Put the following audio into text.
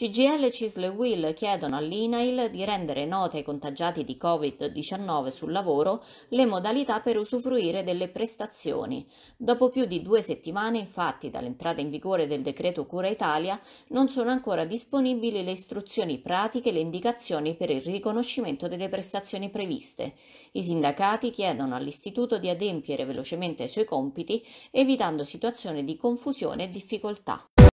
CGL Cisle Will chiedono all'INAIL di rendere note ai contagiati di Covid-19 sul lavoro le modalità per usufruire delle prestazioni. Dopo più di due settimane, infatti, dall'entrata in vigore del decreto Cura Italia, non sono ancora disponibili le istruzioni pratiche e le indicazioni per il riconoscimento delle prestazioni previste. I sindacati chiedono all'Istituto di adempiere velocemente ai suoi compiti, evitando situazioni di confusione e difficoltà.